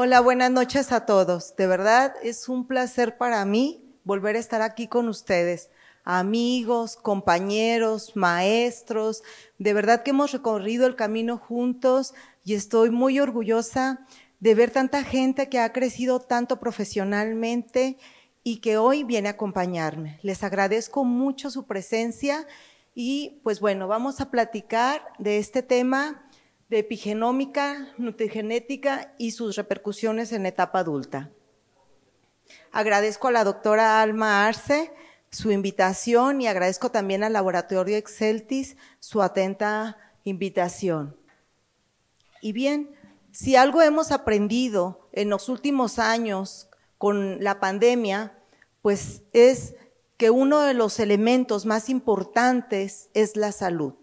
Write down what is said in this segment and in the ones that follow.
Hola, buenas noches a todos. De verdad es un placer para mí volver a estar aquí con ustedes, amigos, compañeros, maestros. De verdad que hemos recorrido el camino juntos y estoy muy orgullosa de ver tanta gente que ha crecido tanto profesionalmente y que hoy viene a acompañarme. Les agradezco mucho su presencia y pues bueno, vamos a platicar de este tema de epigenómica, nutrigenética y sus repercusiones en etapa adulta. Agradezco a la doctora Alma Arce su invitación y agradezco también al laboratorio Exceltis su atenta invitación. Y bien, si algo hemos aprendido en los últimos años con la pandemia, pues es que uno de los elementos más importantes es la salud,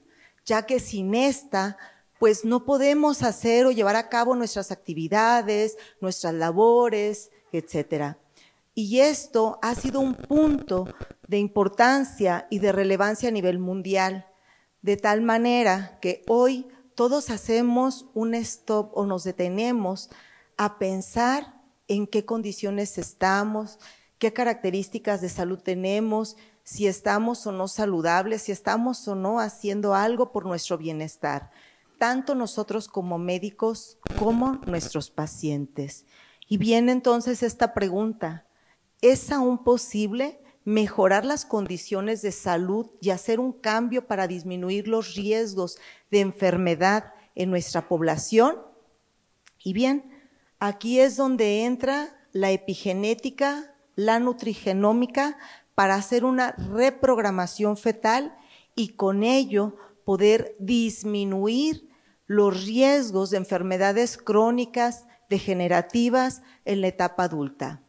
ya que sin esta pues no podemos hacer o llevar a cabo nuestras actividades, nuestras labores, etcétera. Y esto ha sido un punto de importancia y de relevancia a nivel mundial, de tal manera que hoy todos hacemos un stop o nos detenemos a pensar en qué condiciones estamos, qué características de salud tenemos, si estamos o no saludables, si estamos o no haciendo algo por nuestro bienestar tanto nosotros como médicos como nuestros pacientes. Y viene entonces esta pregunta, ¿es aún posible mejorar las condiciones de salud y hacer un cambio para disminuir los riesgos de enfermedad en nuestra población? Y bien, aquí es donde entra la epigenética, la nutrigenómica, para hacer una reprogramación fetal y con ello poder disminuir los riesgos de enfermedades crónicas degenerativas en la etapa adulta.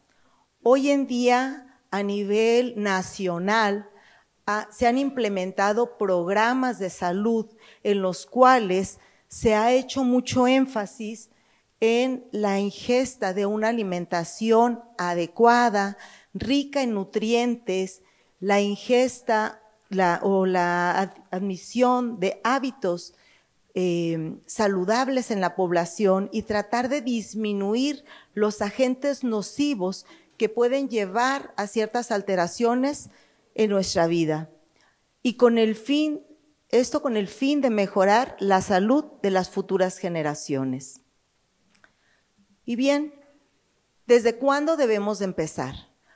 Hoy en día, a nivel nacional, ah, se han implementado programas de salud en los cuales se ha hecho mucho énfasis en la ingesta de una alimentación adecuada, rica en nutrientes, la ingesta o la admisión de hábitos Em, saludables en la población y tratar de disminuir los agentes nocivos que pueden llevar a ciertas alteraciones en nuestra vida. Y con el fin, esto con el fin de mejorar la salud de las futuras generaciones. Y bien, ¿desde cuándo debemos empezar?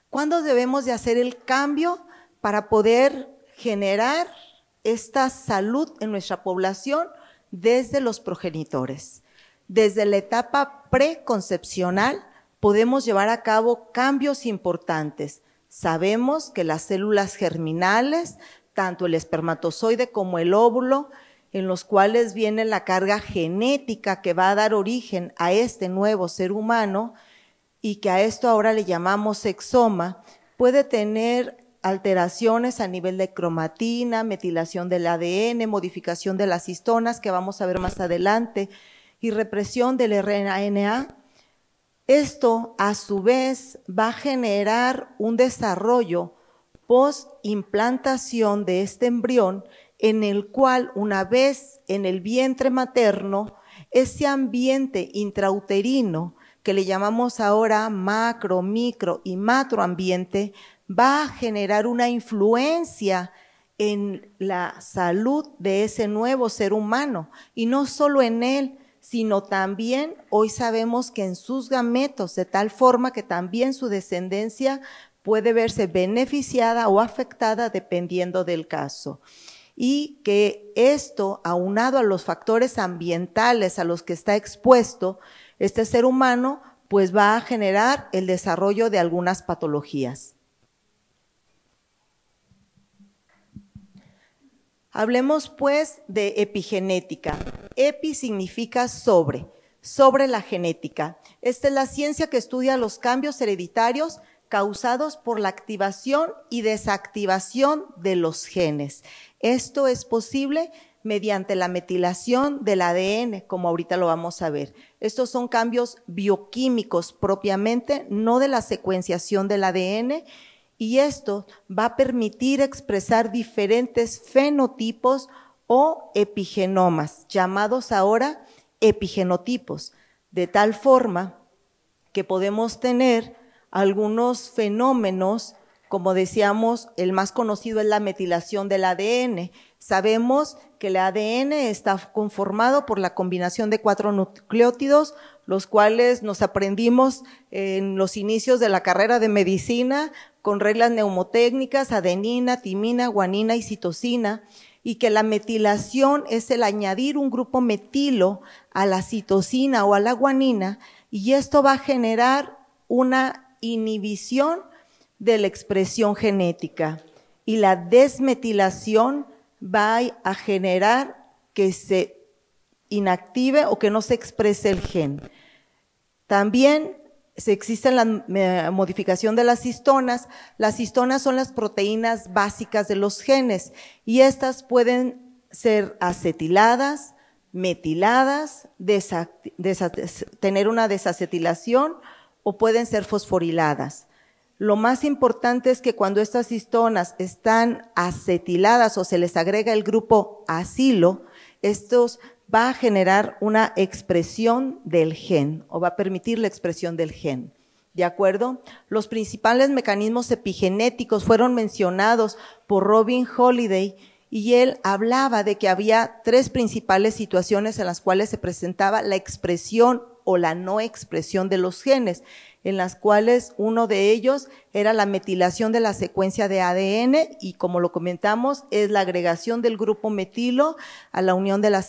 ¿Cuándo debemos de hacer el cambio para poder generar esta salud en nuestra población desde los progenitores. Desde la etapa preconcepcional podemos llevar a cabo cambios importantes. Sabemos que las células germinales, tanto el espermatozoide como el óvulo, en los cuales viene la carga genética que va a dar origen a este nuevo ser humano y que a esto ahora le llamamos exoma, puede tener alteraciones a nivel de cromatina, metilación del ADN, modificación de las histonas, que vamos a ver más adelante, y represión del RNA. Esto, a su vez, va a generar un desarrollo post implantación de este embrión en el cual una vez en el vientre materno, ese ambiente intrauterino que le llamamos ahora macro, micro y ambiente va a generar una influencia en la salud de ese nuevo ser humano y no solo en él, sino también hoy sabemos que en sus gametos, de tal forma que también su descendencia puede verse beneficiada o afectada dependiendo del caso. Y que esto, aunado a los factores ambientales a los que está expuesto este ser humano, pues va a generar el desarrollo de algunas patologías. Hablemos pues de epigenética. Epi significa sobre, sobre la genética. Esta es la ciencia que estudia los cambios hereditarios causados por la activación y desactivación de los genes. Esto es posible mediante la metilación del ADN, como ahorita lo vamos a ver. Estos son cambios bioquímicos propiamente, no de la secuenciación del ADN, y esto va a permitir expresar diferentes fenotipos o epigenomas, llamados ahora epigenotipos, de tal forma que podemos tener algunos fenómenos, como decíamos, el más conocido es la metilación del ADN. Sabemos que el ADN está conformado por la combinación de cuatro nucleótidos, los cuales nos aprendimos en los inicios de la carrera de medicina con reglas neumotécnicas, adenina, timina, guanina y citosina, y que la metilación es el añadir un grupo metilo a la citosina o a la guanina, y esto va a generar una inhibición de la expresión genética. Y la desmetilación va a generar que se inactive o que no se exprese el gen. También se existe la eh, modificación de las histonas. Las histonas son las proteínas básicas de los genes y estas pueden ser acetiladas, metiladas, tener una desacetilación o pueden ser fosforiladas. Lo más importante es que cuando estas histonas están acetiladas o se les agrega el grupo acilo, estos va a generar una expresión del gen o va a permitir la expresión del gen. ¿De acuerdo? Los principales mecanismos epigenéticos fueron mencionados por Robin Holliday y él hablaba de que había tres principales situaciones en las cuales se presentaba la expresión o la no expresión de los genes en las cuales uno de ellos era la metilación de la secuencia de ADN y como lo comentamos es la agregación del grupo metilo a la unión de la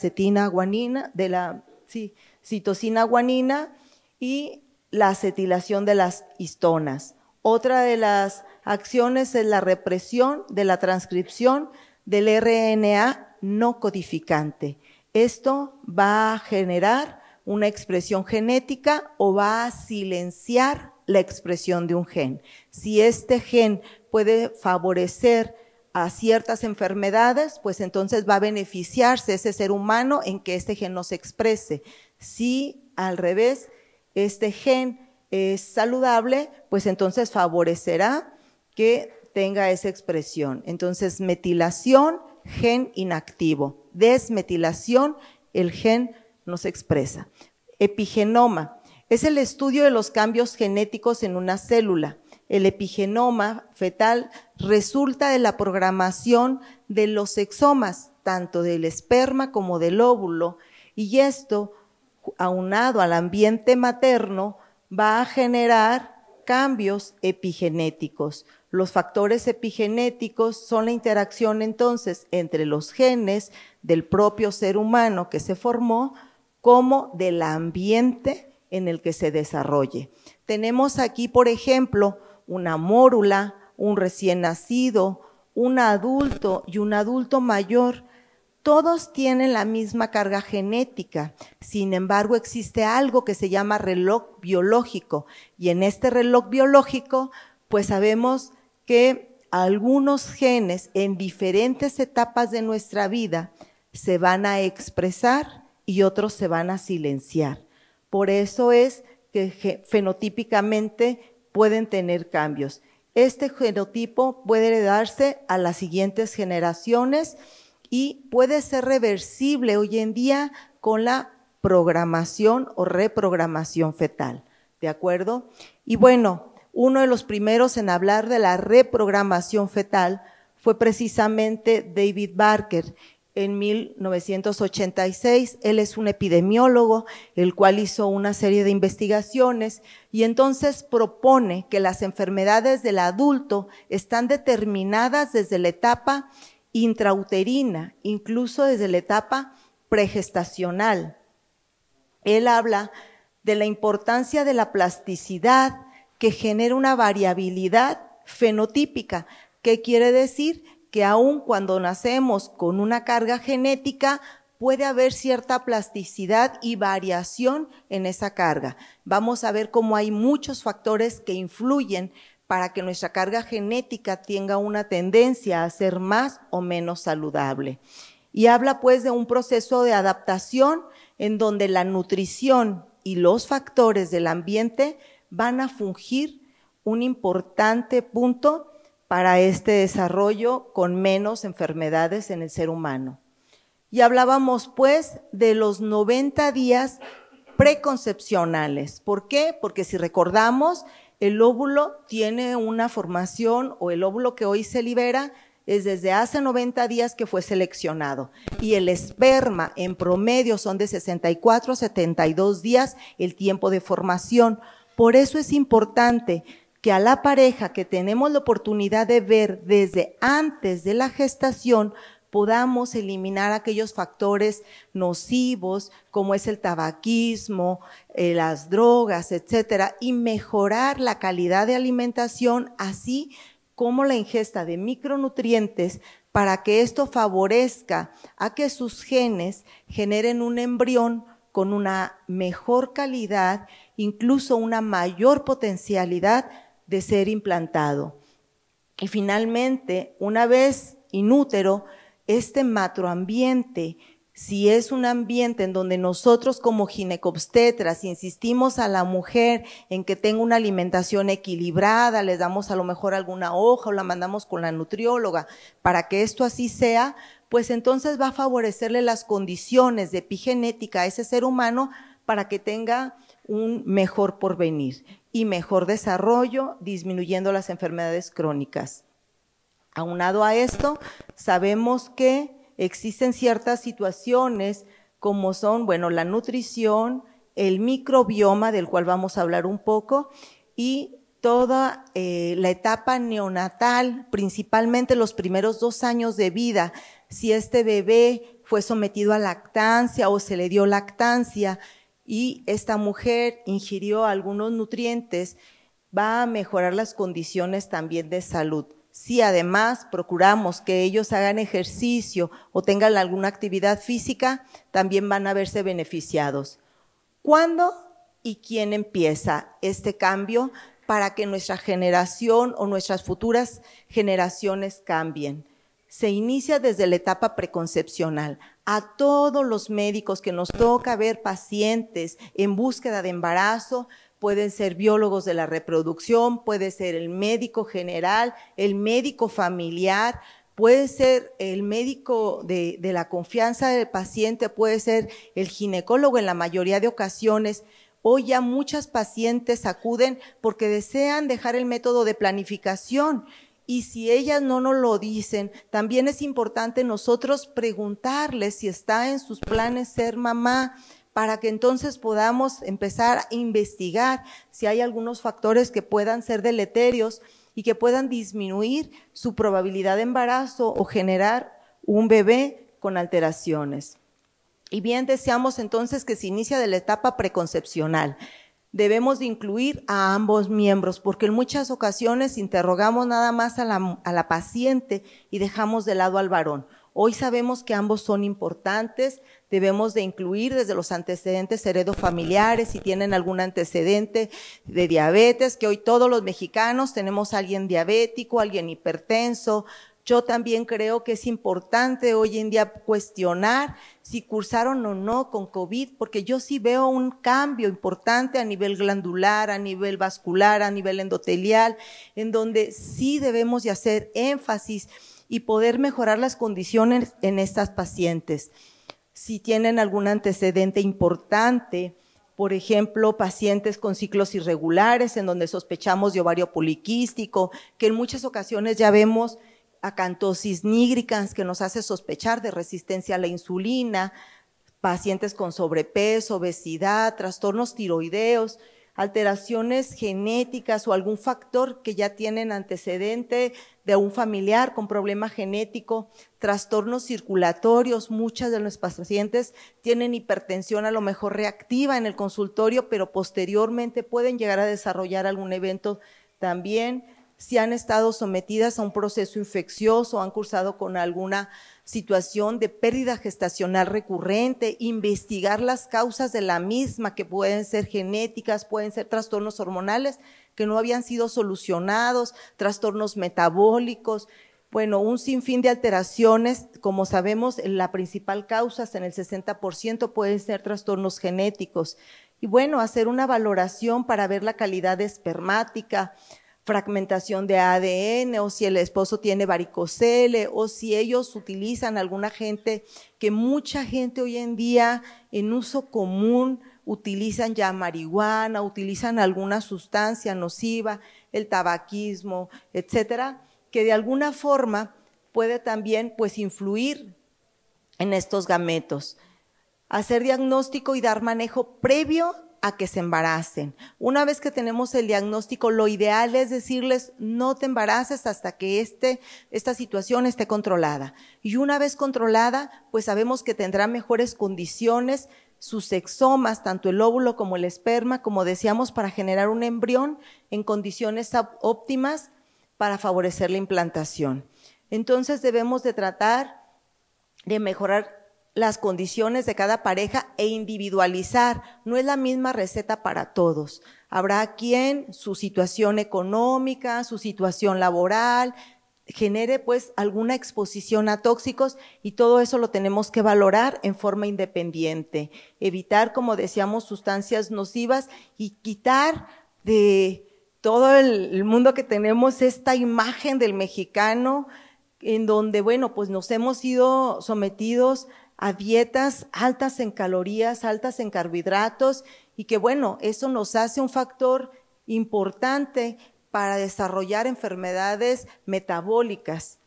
guanina, de la sí, citosina guanina y la acetilación de las histonas. Otra de las acciones es la represión de la transcripción del RNA no codificante. Esto va a generar una expresión genética o va a silenciar la expresión de un gen. Si este gen puede favorecer a ciertas enfermedades, pues entonces va a beneficiarse ese ser humano en que este gen no se exprese. Si al revés, este gen es saludable, pues entonces favorecerá que tenga esa expresión. Entonces, metilación, gen inactivo. Desmetilación, el gen nos expresa. Epigenoma es el estudio de los cambios genéticos en una célula. El epigenoma fetal resulta de la programación de los exomas, tanto del esperma como del óvulo, y esto, aunado al ambiente materno, va a generar cambios epigenéticos. Los factores epigenéticos son la interacción entonces entre los genes del propio ser humano que se formó como del ambiente en el que se desarrolle. Tenemos aquí, por ejemplo, una mórula, un recién nacido, un adulto y un adulto mayor. Todos tienen la misma carga genética. Sin embargo, existe algo que se llama reloj biológico. Y en este reloj biológico, pues sabemos que algunos genes en diferentes etapas de nuestra vida se van a expresar y otros se van a silenciar. Por eso es que fenotípicamente pueden tener cambios. Este genotipo puede heredarse a las siguientes generaciones y puede ser reversible hoy en día con la programación o reprogramación fetal. ¿De acuerdo? Y bueno, uno de los primeros en hablar de la reprogramación fetal fue precisamente David Barker en 1986. Él es un epidemiólogo, el cual hizo una serie de investigaciones y entonces propone que las enfermedades del adulto están determinadas desde la etapa intrauterina, incluso desde la etapa pregestacional. Él habla de la importancia de la plasticidad que genera una variabilidad fenotípica. ¿Qué quiere decir? que aun cuando nacemos con una carga genética, puede haber cierta plasticidad y variación en esa carga. Vamos a ver cómo hay muchos factores que influyen para que nuestra carga genética tenga una tendencia a ser más o menos saludable. Y habla pues de un proceso de adaptación en donde la nutrición y los factores del ambiente van a fungir un importante punto para este desarrollo con menos enfermedades en el ser humano. Y hablábamos pues de los 90 días preconcepcionales. ¿Por qué? Porque si recordamos, el óvulo tiene una formación o el óvulo que hoy se libera es desde hace 90 días que fue seleccionado y el esperma en promedio son de 64 a 72 días el tiempo de formación. Por eso es importante que a la pareja que tenemos la oportunidad de ver desde antes de la gestación, podamos eliminar aquellos factores nocivos como es el tabaquismo, eh, las drogas, etcétera, y mejorar la calidad de alimentación, así como la ingesta de micronutrientes para que esto favorezca a que sus genes generen un embrión con una mejor calidad, incluso una mayor potencialidad de ser implantado. Y finalmente, una vez inútero, este matroambiente si es un ambiente en donde nosotros como ginecobstetras insistimos a la mujer en que tenga una alimentación equilibrada, le damos a lo mejor alguna hoja o la mandamos con la nutrióloga para que esto así sea, pues entonces va a favorecerle las condiciones de epigenética a ese ser humano para que tenga un mejor porvenir y mejor desarrollo, disminuyendo las enfermedades crónicas. Aunado a esto, sabemos que existen ciertas situaciones como son, bueno, la nutrición, el microbioma, del cual vamos a hablar un poco, y toda eh, la etapa neonatal, principalmente los primeros dos años de vida, si este bebé fue sometido a lactancia o se le dio lactancia, y esta mujer ingirió algunos nutrientes, va a mejorar las condiciones también de salud. Si además procuramos que ellos hagan ejercicio o tengan alguna actividad física, también van a verse beneficiados. ¿Cuándo y quién empieza este cambio para que nuestra generación o nuestras futuras generaciones cambien? Se inicia desde la etapa preconcepcional a todos los médicos que nos toca ver pacientes en búsqueda de embarazo, pueden ser biólogos de la reproducción, puede ser el médico general, el médico familiar, puede ser el médico de, la confianza del paciente, puede ser el ginecólogo en la mayoría de ocasiones. Hoy ya muchas pacientes acuden porque desean dejar el método de planificación y si ellas no nos lo dicen, también es importante nosotros preguntarles si está en sus planes ser mamá para que entonces podamos empezar a investigar si hay algunos factores que puedan ser deleterios y que puedan disminuir su probabilidad de embarazo o generar un bebé con alteraciones. Y bien deseamos entonces que se inicie de la etapa preconcepcional debemos de incluir a ambos miembros, porque en muchas ocasiones interrogamos nada más a la, paciente y dejamos de lado al varón. Hoy sabemos que ambos son importantes, debemos de incluir desde los antecedentes familiares, si tienen algún antecedente de diabetes, que hoy todos los mexicanos tenemos alguien diabético, alguien hipertenso, yo también creo que es importante hoy en día cuestionar si cursaron o no con COVID, porque yo sí veo un cambio importante a nivel glandular, a nivel vascular, a nivel endotelial, en donde sí debemos de hacer énfasis y poder mejorar las condiciones en estas pacientes. Si tienen algún antecedente importante, por ejemplo, pacientes con ciclos irregulares en donde sospechamos de ovario poliquístico, que en muchas ocasiones ya vemos acantosis nigricans que nos hace sospechar de resistencia a la insulina, pacientes con sobrepeso, obesidad, trastornos tiroideos, alteraciones genéticas o algún factor que ya tienen antecedente de un familiar con problema genético, trastornos circulatorios, muchas de nuestras pacientes tienen hipertensión a lo mejor reactiva en el consultorio, pero posteriormente pueden llegar a desarrollar algún evento también si han estado sometidas a un proceso infeccioso, han cursado con alguna situación de pérdida gestacional recurrente, investigar las causas de la misma, que pueden ser genéticas, pueden ser trastornos hormonales que no habían sido solucionados, trastornos metabólicos, bueno, un sinfín de alteraciones. Como sabemos, la principal causa, en el 60%, pueden ser trastornos genéticos. Y bueno, hacer una valoración para ver la calidad espermática, fragmentación de ADN o si el esposo tiene varicocele o si ellos utilizan alguna gente que mucha gente hoy en día en uso común utilizan ya marihuana, utilizan alguna sustancia nociva, el tabaquismo, etcétera, que de alguna forma puede también pues influir en estos gametos. Hacer diagnóstico y dar manejo previo a que se embaracen. Una vez que tenemos el diagnóstico, lo ideal es decirles, no te embaraces hasta que este, esta situación esté controlada. Y una vez controlada, pues sabemos que tendrá mejores condiciones sus exomas, tanto el óvulo como el esperma, como decíamos, para generar un embrión en condiciones óptimas para favorecer la implantación. Entonces debemos de tratar de mejorar las condiciones de cada pareja e individualizar. No es la misma receta para todos. Habrá quien su situación económica, su situación laboral, genere pues alguna exposición a tóxicos y todo eso lo tenemos que valorar en forma independiente. Evitar, como decíamos, sustancias nocivas y quitar de todo el mundo que tenemos esta imagen del mexicano en donde, bueno, pues nos hemos sido sometidos a dietas altas en calorías, altas en carbohidratos, y que bueno, eso nos hace un factor importante para desarrollar enfermedades metabólicas.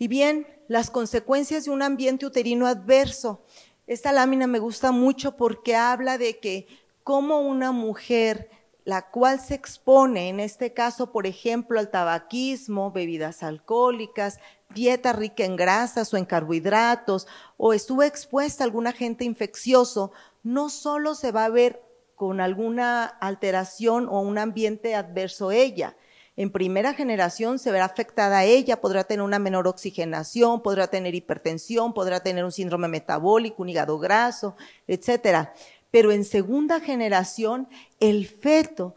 Y bien, las consecuencias de un ambiente uterino adverso. Esta lámina me gusta mucho porque habla de que como una mujer la cual se expone, en este caso, por ejemplo, al tabaquismo, bebidas alcohólicas, dieta rica en grasas o en carbohidratos, o estuvo expuesta a algún agente infeccioso, no solo se va a ver con alguna alteración o un ambiente adverso ella, en primera generación se verá afectada ella, podrá tener una menor oxigenación, podrá tener hipertensión, podrá tener un síndrome metabólico, un hígado graso, etcétera pero en segunda generación el feto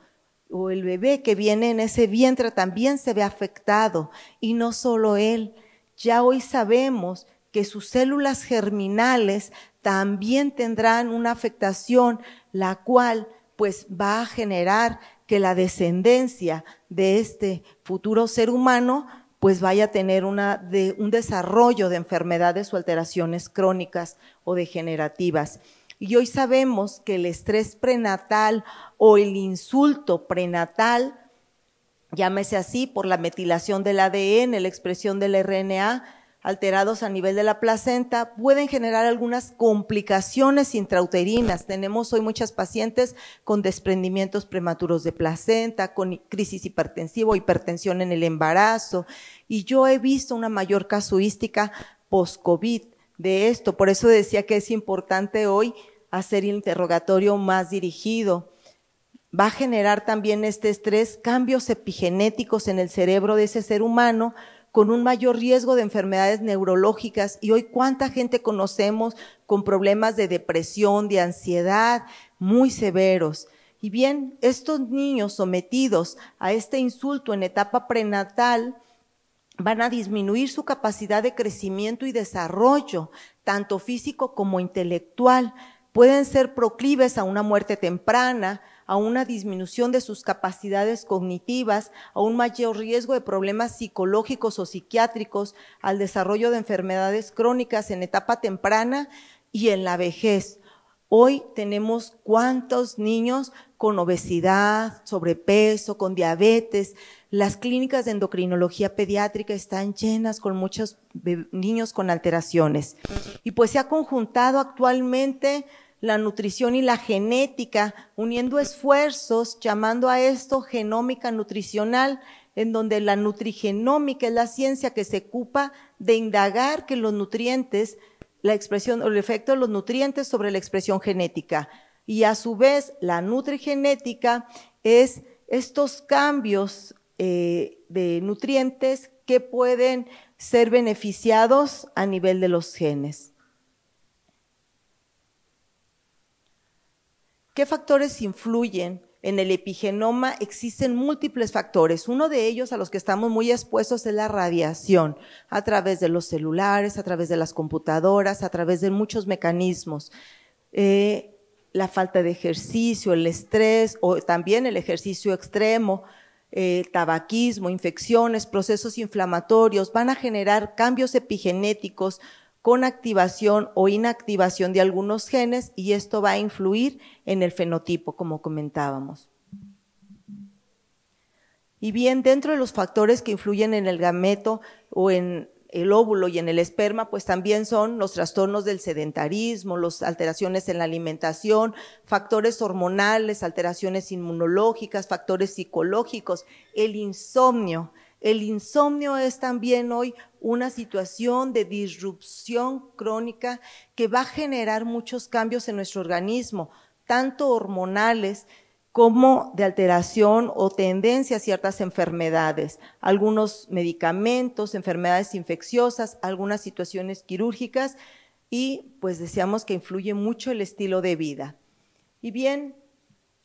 o el bebé que viene en ese vientre también se ve afectado y no solo él. Ya hoy sabemos que sus células germinales también tendrán una afectación, la cual pues va a generar que la descendencia de este futuro ser humano pues vaya a tener un desarrollo de enfermedades o alteraciones crónicas o degenerativas. Y hoy sabemos que el estrés prenatal o el insulto prenatal, llámese así por la metilación del ADN, la expresión del RNA, alterados a nivel de la placenta, pueden generar algunas complicaciones intrauterinas. Tenemos hoy muchas pacientes con desprendimientos prematuros de placenta, con crisis hipertensiva, hipertensión en el embarazo, y yo he visto una mayor casuística post-COVID de esto. Por eso decía que es importante hoy hacer el interrogatorio más dirigido. Va a generar también este estrés cambios epigenéticos en el cerebro de ese ser humano con un mayor riesgo de enfermedades neurológicas. Y hoy cuánta gente conocemos con problemas de depresión, de ansiedad, muy severos. Y bien, estos niños sometidos a este insulto en etapa prenatal, van a disminuir su capacidad de crecimiento y desarrollo, tanto físico como intelectual. Pueden ser proclives a una muerte temprana, a una disminución de sus capacidades cognitivas, a un mayor riesgo de problemas psicológicos o psiquiátricos, al desarrollo de enfermedades crónicas en etapa temprana y en la vejez. Hoy tenemos cuántos niños con obesidad, sobrepeso, con diabetes. Las clínicas de endocrinología pediátrica están llenas con muchos niños con alteraciones. Y pues se ha conjuntado actualmente la nutrición y la genética, uniendo esfuerzos, llamando a esto genómica nutricional, en donde la nutrigenómica es la ciencia que se ocupa de indagar que los nutrientes la expresión o el efecto de los nutrientes sobre la expresión genética. Y a su vez, la nutrigenética es estos cambios eh, de nutrientes que pueden ser beneficiados a nivel de los genes. ¿Qué factores influyen en el epigenoma existen múltiples factores. Uno de ellos a los que estamos muy expuestos es la radiación, a través de los celulares, a través de las computadoras, a través de muchos mecanismos. Eh, la falta de ejercicio, el estrés o también el ejercicio extremo, eh, tabaquismo, infecciones, procesos inflamatorios, van a generar cambios epigenéticos con activación o inactivación de algunos genes y esto va a influir en el fenotipo, como comentábamos. Y bien, dentro de los factores que influyen en el gameto o en el óvulo y en el esperma, pues también son los trastornos del sedentarismo, las alteraciones en la alimentación, factores hormonales, alteraciones inmunológicas, factores psicológicos, el insomnio, el insomnio es también hoy una situación de disrupción crónica que va a generar muchos cambios en nuestro organismo, tanto hormonales como de alteración o tendencia a ciertas enfermedades, algunos medicamentos, enfermedades infecciosas, algunas situaciones quirúrgicas y pues deseamos que influye mucho el estilo de vida. Y bien,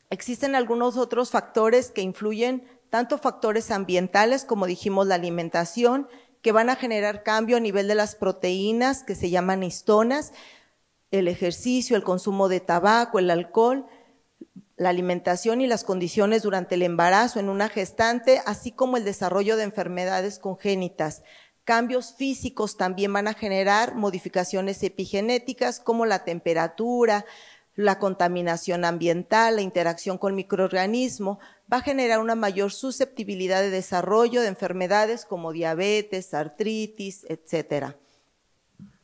existen algunos otros factores que influyen tanto factores ambientales como dijimos la alimentación, que van a generar cambio a nivel de las proteínas que se llaman histonas, el ejercicio, el consumo de tabaco, el alcohol, la alimentación y las condiciones durante el embarazo en una gestante, así como el desarrollo de enfermedades congénitas. Cambios físicos también van a generar modificaciones epigenéticas como la temperatura, la contaminación ambiental, la interacción con microorganismos, va a generar una mayor susceptibilidad de desarrollo de enfermedades como diabetes, artritis, etc.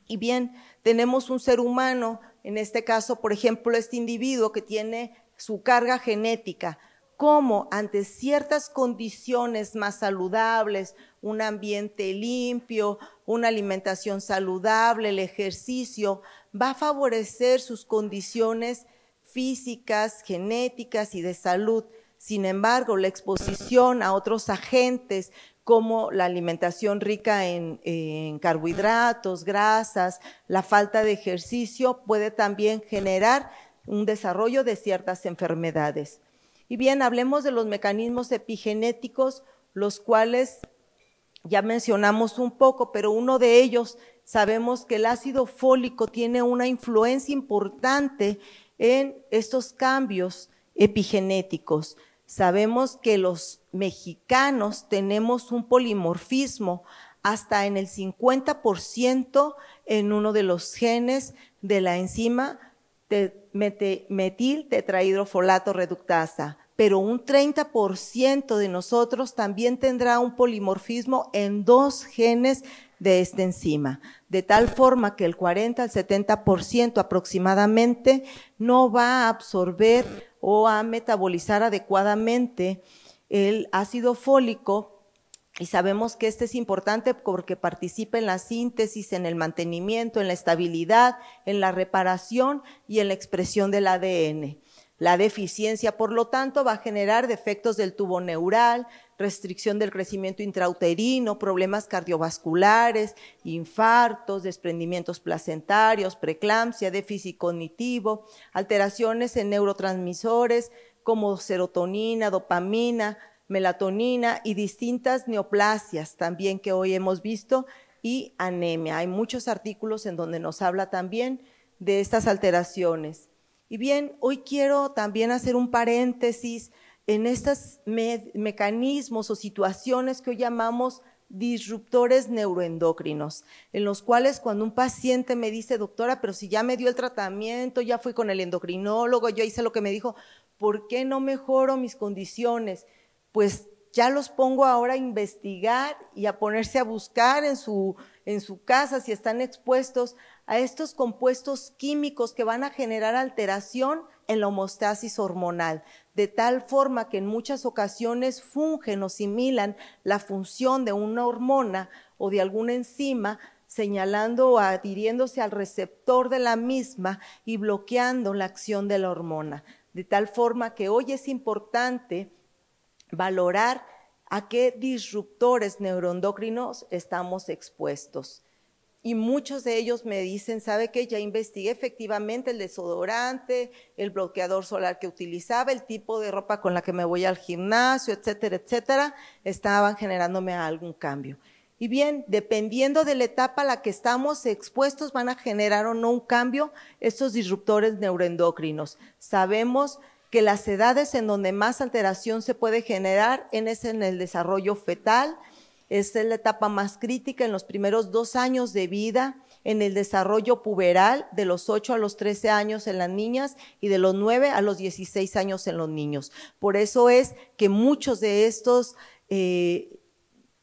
Y bien, tenemos un ser humano, en este caso, por ejemplo, este individuo que tiene su carga genética, cómo ante ciertas condiciones más saludables, un ambiente limpio, una alimentación saludable, el ejercicio, va a favorecer sus condiciones físicas, genéticas y de salud, sin embargo, la exposición a otros agentes como la alimentación rica en, carbohidratos, grasas, la falta de ejercicio puede también generar un desarrollo de ciertas enfermedades. Y bien, hablemos de los mecanismos epigenéticos, los cuales ya mencionamos un poco, pero uno de ellos sabemos que el ácido fólico tiene una influencia importante en estos cambios epigenéticos. Sabemos que los mexicanos tenemos un polimorfismo hasta en el 50% en uno de los genes de la enzima metil tetrahidrofolato reductasa, pero un 30% de nosotros también tendrá un polimorfismo en dos genes de esta enzima, de tal forma que el 40 al 70% aproximadamente no va a absorber o a metabolizar adecuadamente el ácido fólico. Y sabemos que este es importante porque participa en la síntesis, en el mantenimiento, en la estabilidad, en la reparación y en la expresión del ADN. La deficiencia, por lo tanto, va a generar defectos del tubo neural, restricción del crecimiento intrauterino, problemas cardiovasculares, infartos, desprendimientos placentarios, preeclampsia, déficit cognitivo, alteraciones en neurotransmisores como serotonina, dopamina, melatonina y distintas neoplasias también que hoy hemos visto y anemia. Hay muchos artículos en donde nos habla también de estas alteraciones. Y bien, hoy quiero también hacer un paréntesis en estos mecanismos o situaciones que hoy llamamos disruptores neuroendocrinos, en los cuales cuando un paciente me dice, doctora, pero si ya me dio el tratamiento, ya fui con el endocrinólogo, yo hice lo que me dijo, ¿por qué no mejoro mis condiciones? Pues ya los pongo ahora a investigar y a ponerse a buscar en su casa si están expuestos a estos compuestos químicos que van a generar alteración en la homostasis hormonal, de tal forma que en muchas ocasiones fungen o similan la función de una hormona o de alguna enzima señalando o adhiriéndose al receptor de la misma y bloqueando la acción de la hormona. De tal forma que hoy es importante valorar a qué disruptores neuroendocrinos estamos expuestos y muchos de ellos me dicen, ¿sabe qué? Ya investigué efectivamente el desodorante, el bloqueador solar que utilizaba, el tipo de ropa con la que me voy al gimnasio, etcétera, etcétera, estaban generándome algún cambio. Y bien, dependiendo de la etapa a la que estamos expuestos, van a generar o no un cambio estos disruptores neuroendocrinos. Sabemos que las edades en donde más alteración se puede generar es en el desarrollo fetal, esta es la etapa más crítica en los primeros dos años de vida, en el desarrollo puberal de los 8 a los 13 años en las niñas y de los 9 a los 16 años en los niños. Por eso es que muchos de estos... Eh,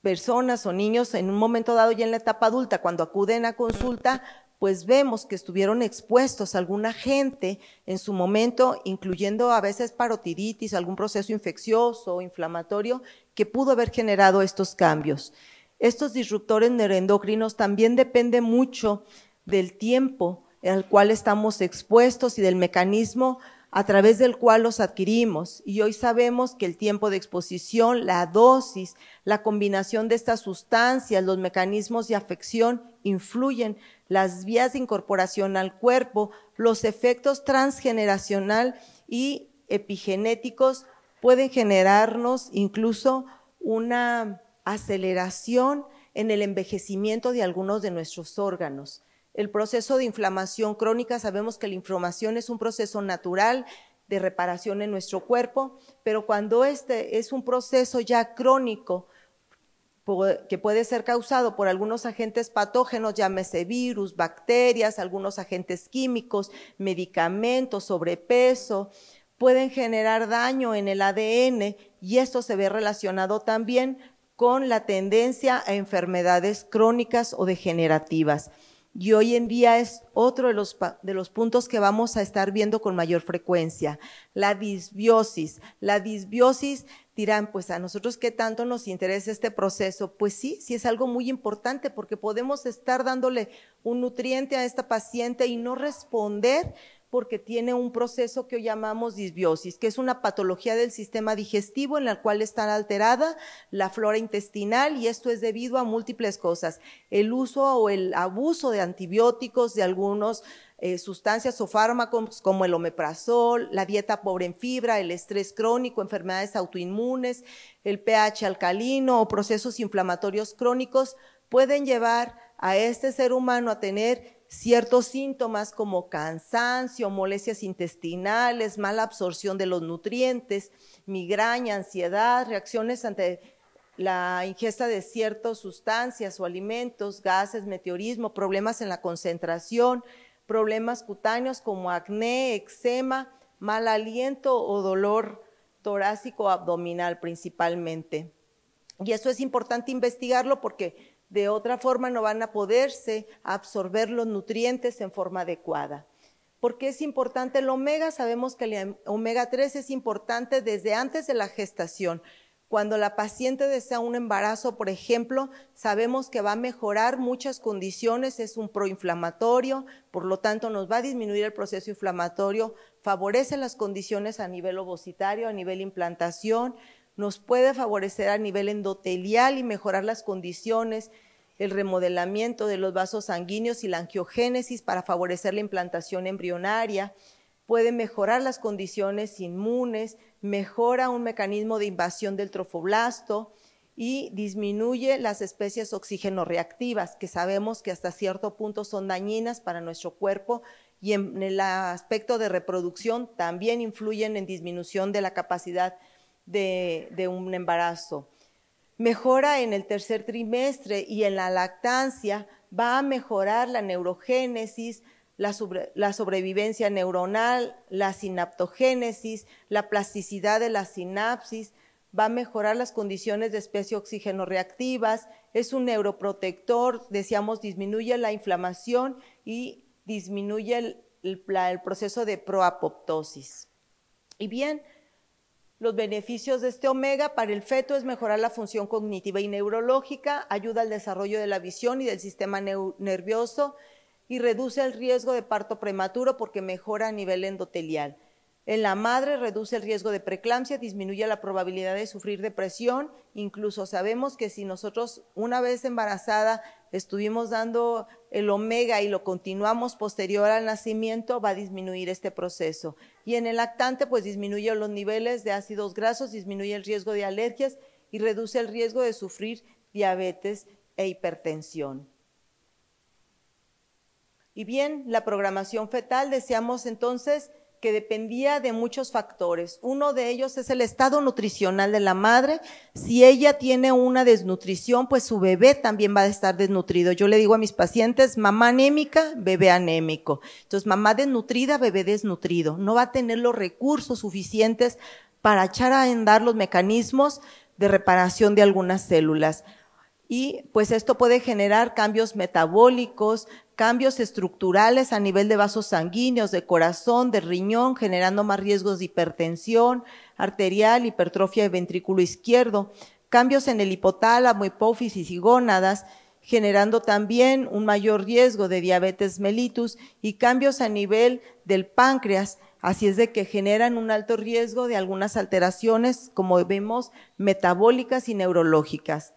personas o niños en un momento dado ya en la etapa adulta, cuando acuden a consulta, pues vemos que estuvieron expuestos a alguna gente en su momento, incluyendo a veces parotiditis, algún proceso infeccioso, o inflamatorio, que pudo haber generado estos cambios. Estos disruptores neuroendocrinos también dependen mucho del tiempo al cual estamos expuestos y del mecanismo a través del cual los adquirimos. Y hoy sabemos que el tiempo de exposición, la dosis, la combinación de estas sustancias, los mecanismos de afección influyen, las vías de incorporación al cuerpo, los efectos transgeneracional y epigenéticos pueden generarnos incluso una aceleración en el envejecimiento de algunos de nuestros órganos. El proceso de inflamación crónica, sabemos que la inflamación es un proceso natural de reparación en nuestro cuerpo, pero cuando este es un proceso ya crónico que puede ser causado por algunos agentes patógenos, llámese virus, bacterias, algunos agentes químicos, medicamentos, sobrepeso, pueden generar daño en el ADN y esto se ve relacionado también con la tendencia a enfermedades crónicas o degenerativas. Y hoy en día es otro de los, de los puntos que vamos a estar viendo con mayor frecuencia, la disbiosis. La disbiosis dirán, pues a nosotros qué tanto nos interesa este proceso. Pues sí, sí es algo muy importante porque podemos estar dándole un nutriente a esta paciente y no responder porque tiene un proceso que hoy llamamos disbiosis, que es una patología del sistema digestivo en la cual está alterada la flora intestinal y esto es debido a múltiples cosas. El uso o el abuso de antibióticos, de algunas eh, sustancias o fármacos como el omeprazol, la dieta pobre en fibra, el estrés crónico, enfermedades autoinmunes, el pH alcalino o procesos inflamatorios crónicos pueden llevar a este ser humano a tener ciertos síntomas como cansancio, molestias intestinales, mala absorción de los nutrientes, migraña, ansiedad, reacciones ante la ingesta de ciertas sustancias o alimentos, gases, meteorismo, problemas en la concentración, problemas cutáneos como acné, eczema, mal aliento o dolor torácico abdominal principalmente. Y eso es importante investigarlo porque de otra forma no van a poderse absorber los nutrientes en forma adecuada. qué es importante el omega? Sabemos que el omega 3 es importante desde antes de la gestación. Cuando la paciente desea un embarazo, por ejemplo, sabemos que va a mejorar muchas condiciones, es un proinflamatorio, por lo tanto nos va a disminuir el proceso inflamatorio, favorece las condiciones a nivel ovocitario, a nivel implantación, nos puede favorecer a nivel endotelial y mejorar las condiciones el remodelamiento de los vasos sanguíneos y la angiogénesis para favorecer la implantación embrionaria, puede mejorar las condiciones inmunes, mejora un mecanismo de invasión del trofoblasto y disminuye las especies oxígeno-reactivas, que sabemos que hasta cierto punto son dañinas para nuestro cuerpo y en el aspecto de reproducción también influyen en disminución de la capacidad de, un embarazo. Mejora en el tercer trimestre y en la lactancia va a mejorar la neurogénesis, la, sobrevivencia neuronal, la sinaptogénesis, la plasticidad de la sinapsis, va a mejorar las condiciones de especie oxígeno reactivas, es un neuroprotector, decíamos, disminuye la inflamación y disminuye el proceso de proapoptosis. Y bien, los beneficios de este omega para el feto es mejorar la función cognitiva y neurológica, ayuda al desarrollo de la visión y del sistema nervioso y reduce el riesgo de parto prematuro porque mejora a nivel endotelial. En la madre reduce el riesgo de preeclampsia, disminuye la probabilidad de sufrir depresión. Incluso sabemos que si nosotros una vez embarazada estuvimos dando el omega y lo continuamos posterior al nacimiento, va a disminuir este proceso. Y en el lactante, pues disminuye los niveles de ácidos grasos, disminuye el riesgo de alergias y reduce el riesgo de sufrir diabetes e hipertensión. Y bien, la programación fetal, deseamos entonces que dependía de muchos factores. Uno de ellos es el estado nutricional de la madre. Si ella tiene una desnutrición, pues su bebé también va a estar desnutrido. Yo le digo a mis pacientes, mamá anémica, bebé anémico. Entonces, mamá desnutrida, bebé desnutrido. No va a tener los recursos suficientes para echar a andar los mecanismos de reparación de algunas células. Y pues esto puede generar cambios metabólicos, cambios estructurales a nivel de vasos sanguíneos, de corazón, de riñón, generando más riesgos de hipertensión arterial, hipertrofia de ventrículo izquierdo, cambios en el hipotálamo, hipófisis y gónadas, generando también un mayor riesgo de diabetes mellitus y cambios a nivel del páncreas, Así es de que generan un alto riesgo de algunas alteraciones, como vemos, metabólicas y neurológicas.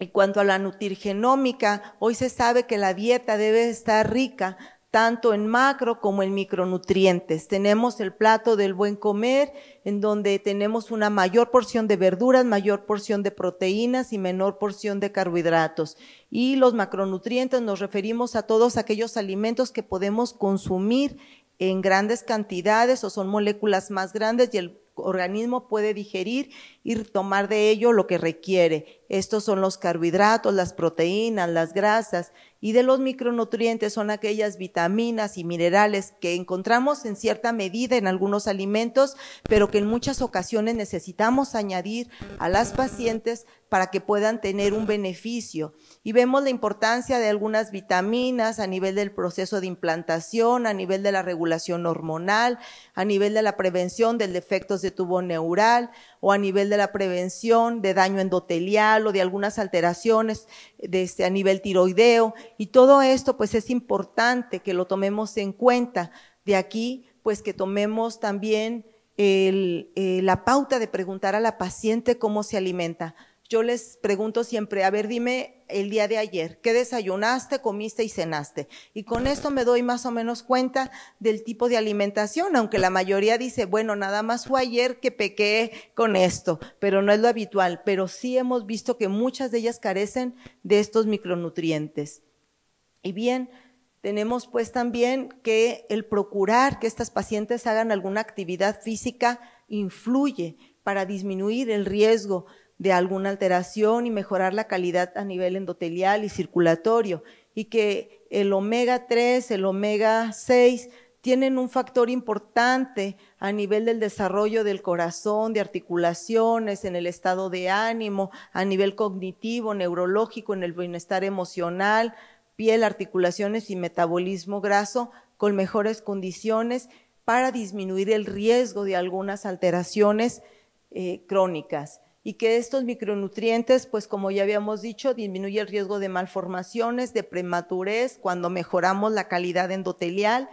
En cuanto a la nutrigenómica, hoy se sabe que la dieta debe estar rica tanto en macro como en micronutrientes. Tenemos el plato del buen comer, en donde tenemos una mayor porción de verduras, mayor porción de proteínas y menor porción de carbohidratos. Y los macronutrientes nos referimos a todos aquellos alimentos que podemos consumir en grandes cantidades o son moléculas más grandes y el organismo puede digerir y tomar de ello lo que requiere. Estos son los carbohidratos, las proteínas, las grasas y de los micronutrientes son aquellas vitaminas y minerales que encontramos en cierta medida en algunos alimentos, pero que en muchas ocasiones necesitamos añadir a las pacientes para que puedan tener un beneficio. Y vemos la importancia de algunas vitaminas a nivel del proceso de implantación, a nivel de la regulación hormonal, a nivel de la prevención de defectos de tubo neural o a nivel de la prevención de daño endotelial o de algunas alteraciones de este, a nivel tiroideo. Y todo esto pues es importante que lo tomemos en cuenta. De aquí pues que tomemos también eh, la pauta de preguntar a la paciente cómo se alimenta yo les pregunto siempre, a ver, dime el día de ayer, ¿qué desayunaste, comiste y cenaste? Y con esto me doy más o menos cuenta del tipo de alimentación, aunque la mayoría dice, bueno, nada más fue ayer que pequé con esto, pero no es lo habitual, pero sí hemos visto que muchas de ellas carecen de estos micronutrientes. Y bien, tenemos pues también que el procurar que estas pacientes hagan alguna actividad física influye para disminuir el riesgo de alguna alteración y mejorar la calidad a nivel endotelial y circulatorio. Y que el omega 3, el omega 6 tienen un factor importante a nivel del desarrollo del corazón, de articulaciones, en el estado de ánimo, a nivel cognitivo, neurológico, en el bienestar emocional, piel, articulaciones y metabolismo graso con mejores condiciones para disminuir el riesgo de algunas alteraciones eh, crónicas y que estos micronutrientes, pues como ya habíamos dicho, disminuye el riesgo de malformaciones, de prematurez, cuando mejoramos la calidad endotelial,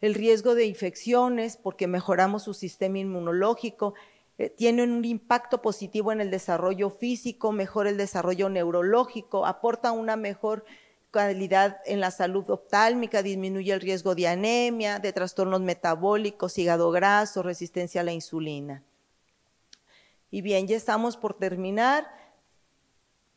el riesgo de infecciones, porque mejoramos su sistema inmunológico, eh, tienen un impacto positivo en el desarrollo físico, mejora el desarrollo neurológico, aporta una mejor calidad en la salud oftálmica, disminuye el riesgo de anemia, de trastornos metabólicos, hígado graso, resistencia a la insulina. Y bien, ya estamos por terminar.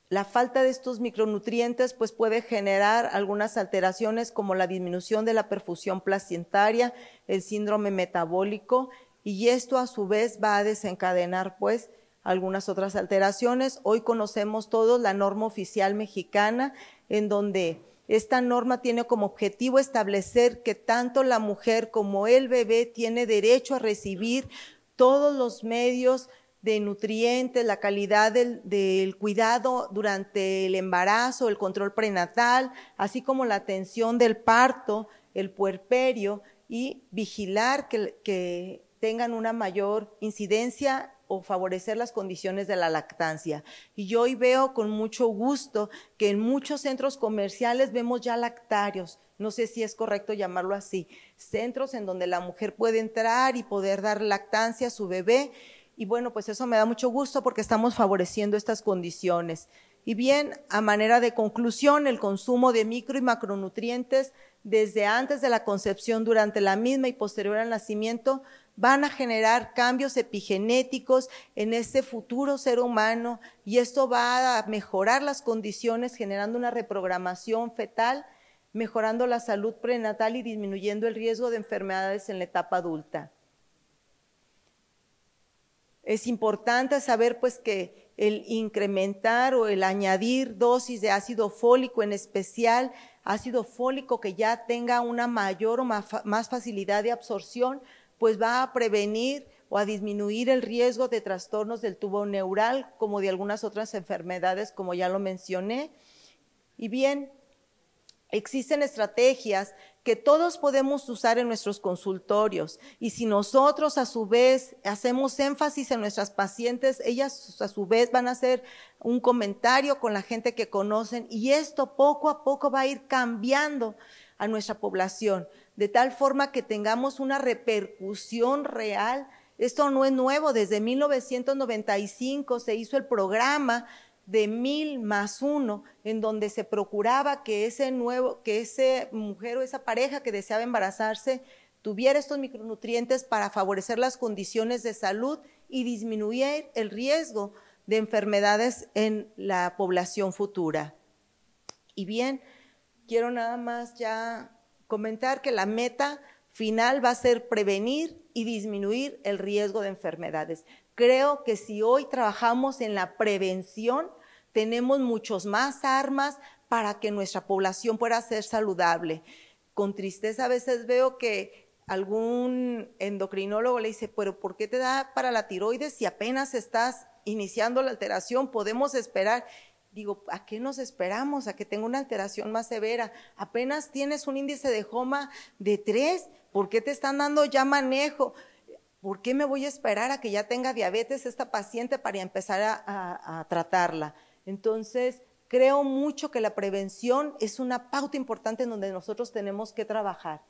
La falta de estos micronutrientes pues, puede generar algunas alteraciones como la disminución de la perfusión placentaria, el síndrome metabólico y esto a su vez va a desencadenar pues algunas otras alteraciones. Hoy conocemos todos la norma oficial mexicana en donde esta norma tiene como objetivo establecer que tanto la mujer como el bebé tiene derecho a recibir todos los medios de nutrientes, la calidad del, cuidado durante el embarazo, el control prenatal, así como la atención del parto, el puerperio y vigilar que, que tengan una mayor incidencia o favorecer las condiciones de la lactancia. Y yo hoy veo con mucho gusto que en muchos centros comerciales vemos ya lactarios, no sé si es correcto llamarlo así, centros en donde la mujer puede entrar y poder dar lactancia a su bebé y bueno, pues eso me da mucho gusto porque estamos favoreciendo estas condiciones. Y bien, a manera de conclusión, el consumo de micro y macronutrientes desde antes de la concepción, durante la misma y posterior al nacimiento, van a generar cambios epigenéticos en este futuro ser humano y esto va a mejorar las condiciones generando una reprogramación fetal, mejorando la salud prenatal y disminuyendo el riesgo de enfermedades en la etapa adulta. Es importante saber pues que el incrementar o el añadir dosis de ácido fólico, en especial ácido fólico que ya tenga una mayor o más facilidad de absorción, pues va a prevenir o a disminuir el riesgo de trastornos del tubo neural, como de algunas otras enfermedades, como ya lo mencioné. Y bien, Existen estrategias que todos podemos usar en nuestros consultorios y si nosotros a su vez hacemos énfasis en nuestras pacientes, ellas a su vez van a hacer un comentario con la gente que conocen y esto poco a poco va a ir cambiando a nuestra población, de tal forma que tengamos una repercusión real. Esto no es nuevo, desde 1995 se hizo el programa de mil más uno, en donde se procuraba que ese nuevo, que ese mujer o esa pareja que deseaba embarazarse tuviera estos micronutrientes para favorecer las condiciones de salud y disminuir el riesgo de enfermedades en la población futura. Y bien, quiero nada más ya comentar que la meta final va a ser prevenir y disminuir el riesgo de enfermedades. Creo que si hoy trabajamos en la prevención, tenemos muchos más armas para que nuestra población pueda ser saludable. Con tristeza a veces veo que algún endocrinólogo le dice, pero ¿por qué te da para la tiroides si apenas estás iniciando la alteración? Podemos esperar. Digo, ¿a qué nos esperamos? A que tenga una alteración más severa. Apenas tienes un índice de HOMA de 3, ¿por qué te están dando ya manejo? ¿por qué me voy a esperar a que ya tenga diabetes esta paciente para empezar a, tratarla? Entonces, creo mucho que la prevención es una pauta importante en donde nosotros tenemos que trabajar.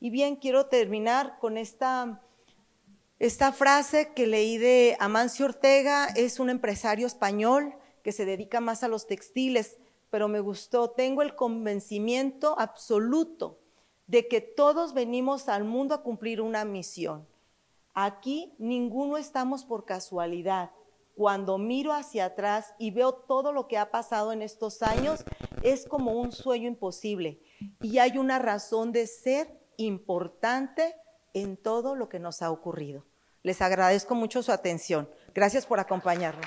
Y bien, quiero terminar con esta frase que leí de Amancio Ortega, es un empresario español que se dedica más a los textiles, pero me gustó, tengo el convencimiento absoluto de que todos venimos al mundo a cumplir una misión. Aquí ninguno estamos por casualidad. Cuando miro hacia atrás y veo todo lo que ha pasado en estos años, es como un sueño imposible. Y hay una razón de ser importante en todo lo que nos ha ocurrido. Les agradezco mucho su atención. Gracias por acompañarnos.